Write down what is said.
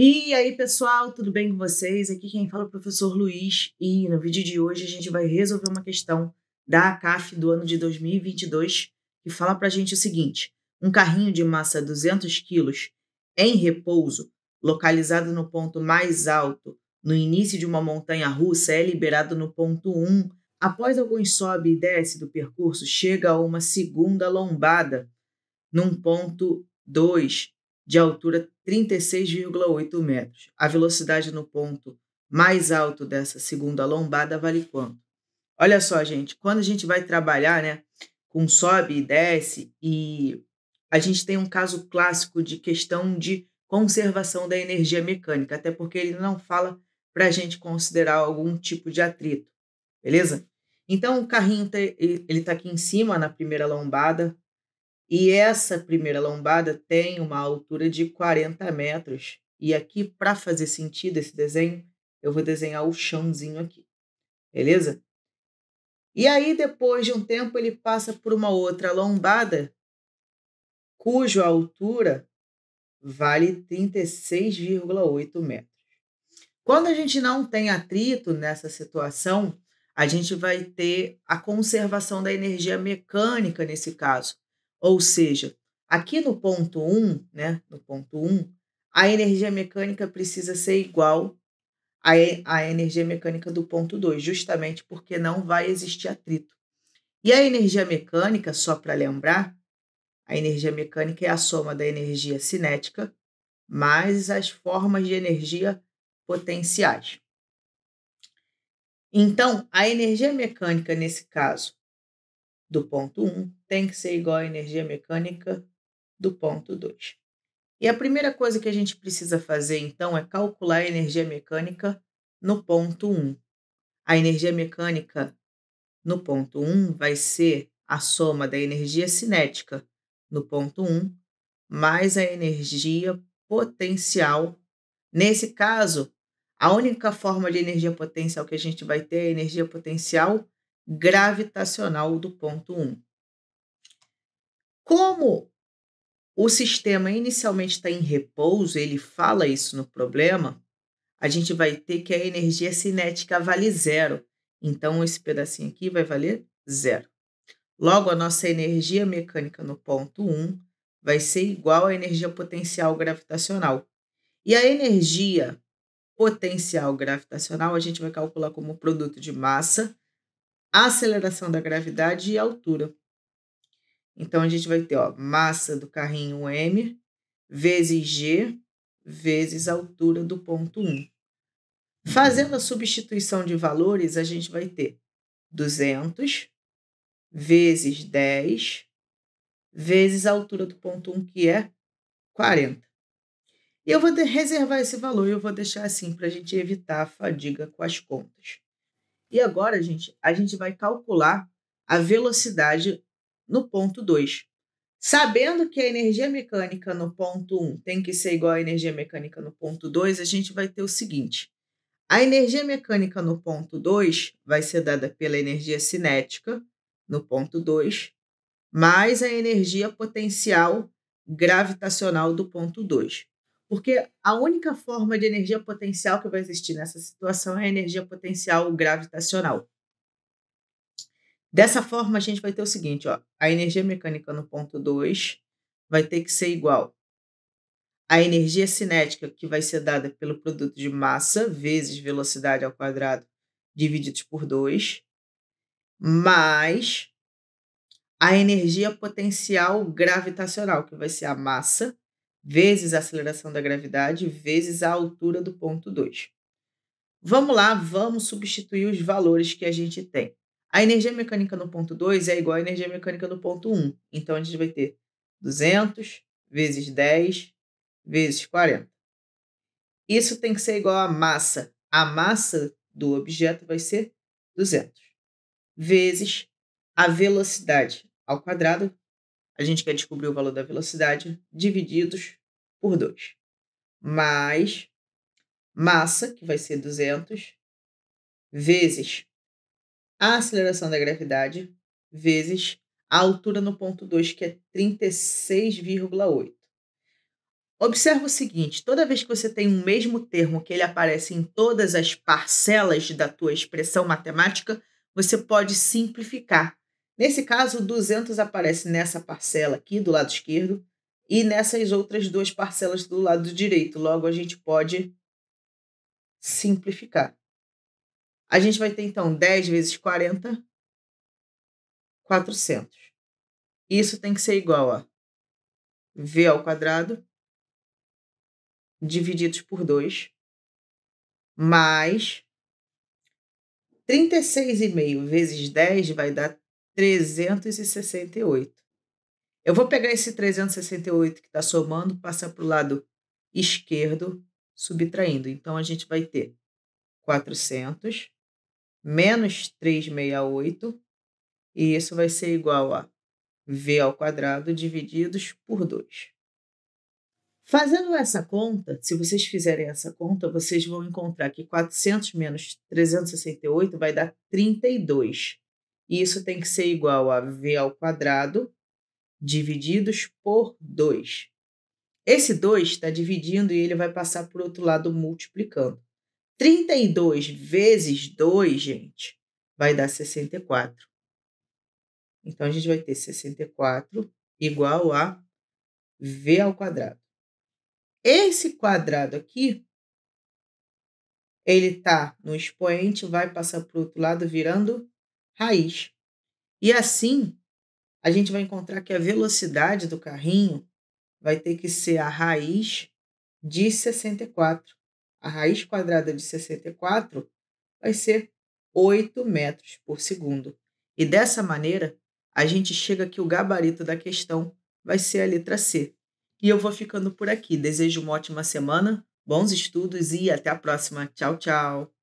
E aí, pessoal, tudo bem com vocês? Aqui quem fala é o professor Luiz e no vídeo de hoje a gente vai resolver uma questão da ACAF do ano de 2022 que fala para a gente o seguinte: um carrinho de massa 200 quilos em repouso, localizado no ponto mais alto, no início de uma montanha russa, é liberado no ponto 1. Após alguns sobe e desce do percurso, chega a uma segunda lombada, num ponto 2, de altura 36,8 metros. A velocidade no ponto mais alto dessa segunda lombada vale quanto? Olha só, gente, quando a gente vai trabalhar, né, com sobe e desce, e a gente tem um caso clássico de questão de conservação da energia mecânica, até porque ele não fala para a gente considerar algum tipo de atrito, beleza? Então, o carrinho tá, ele está aqui em cima, na primeira lombada, e essa primeira lombada tem uma altura de 40 metros. E aqui, para fazer sentido esse desenho, eu vou desenhar o chãozinho aqui, beleza? E aí, depois de um tempo, ele passa por uma outra lombada, cuja altura vale 36,8 metros. Quando a gente não tem atrito nessa situação, a gente vai ter a conservação da energia mecânica nesse caso, ou seja, aqui no ponto 1, um, né, no ponto 1, um, a energia mecânica precisa ser igual à, à energia mecânica do ponto 2, justamente porque não vai existir atrito. E a energia mecânica, só para lembrar, a energia mecânica é a soma da energia cinética mais as formas de energia potenciais. Então, a energia mecânica, nesse caso, do ponto 1 um, tem que ser igual à energia mecânica do ponto 2. E a primeira coisa que a gente precisa fazer, então, é calcular a energia mecânica no ponto 1. Um. A energia mecânica no ponto 1 um vai ser a soma da energia cinética no ponto 1 mais a energia potencial. Nesse caso, a única forma de energia potencial que a gente vai ter é a energia potencial gravitacional do ponto 1. Um. Como o sistema inicialmente está em repouso, ele fala isso no problema, a gente vai ter que a energia cinética vale zero. Então, esse pedacinho aqui vai valer zero. Logo, a nossa energia mecânica no ponto 1 um vai ser igual à energia potencial gravitacional. E a energia potencial gravitacional a gente vai calcular como produto de massa aceleração da gravidade e altura. Então, a gente vai ter ó, massa do carrinho M vezes G vezes altura do ponto 1. Uhum. Fazendo a substituição de valores, a gente vai ter 200 vezes 10 vezes a altura do ponto 1, que é 40. E eu vou reservar esse valor e eu vou deixar assim para a gente evitar a fadiga com as contas. E agora, gente, a gente vai calcular a velocidade no ponto 2. Sabendo que a energia mecânica no ponto 1 um tem que ser igual à energia mecânica no ponto 2, a gente vai ter o seguinte: a energia mecânica no ponto 2 vai ser dada pela energia cinética no ponto 2, mais a energia potencial gravitacional do ponto 2. Porque a única forma de energia potencial que vai existir nessa situação é a energia potencial gravitacional. Dessa forma, a gente vai ter o seguinte: ó, a energia mecânica no ponto 2 vai ter que ser igual à energia cinética, que vai ser dada pelo produto de massa vezes velocidade ao quadrado divididos por 2, mais a energia potencial gravitacional, que vai ser a massa vezes a aceleração da gravidade, vezes a altura do ponto 2. Vamos lá, vamos substituir os valores que a gente tem. A energia mecânica no ponto 2 é igual à energia mecânica no ponto 1. Um. Então, a gente vai ter 200 vezes 10 vezes 40. Isso tem que ser igual à massa. A massa do objeto vai ser 200 vezes a velocidade ao quadrado. A gente quer descobrir o valor da velocidade divididos por 2. Mais massa, que vai ser 200, vezes a aceleração da gravidade, vezes a altura no ponto 2, que é 36,8. Observa o seguinte, toda vez que você tem um mesmo termo que ele aparece em todas as parcelas da tua expressão matemática, você pode simplificar. Nesse caso, 200 aparece nessa parcela aqui do lado esquerdo, e nessas outras duas parcelas do lado direito. Logo, a gente pode simplificar. A gente vai ter, então, 10 vezes 40, 400. Isso tem que ser igual a V ao quadrado divididos por 2 mais 36,5 vezes 10 vai dar 368. Eu vou pegar esse 368 que está somando, passar para o lado esquerdo, subtraindo. Então, a gente vai ter 400 menos 368, e isso vai ser igual a v ao quadrado divididos por 2. Fazendo essa conta, se vocês fizerem essa conta, vocês vão encontrar que 400 menos 368 vai dar 32. E isso tem que ser igual a v ao quadrado divididos por 2. Esse 2 está dividindo e ele vai passar para o outro lado multiplicando. 32 vezes 2, gente, vai dar 64. Então, a gente vai ter 64 igual a v ao quadrado. Esse quadrado aqui, ele está no expoente, vai passar para o outro lado virando raiz. E assim, a gente vai encontrar que a velocidade do carrinho vai ter que ser a raiz de 64. A raiz quadrada de 64 vai ser 8 metros por segundo. E dessa maneira, a gente chega que o gabarito da questão vai ser a letra C. E eu vou ficando por aqui. Desejo uma ótima semana, bons estudos e até a próxima. Tchau, tchau!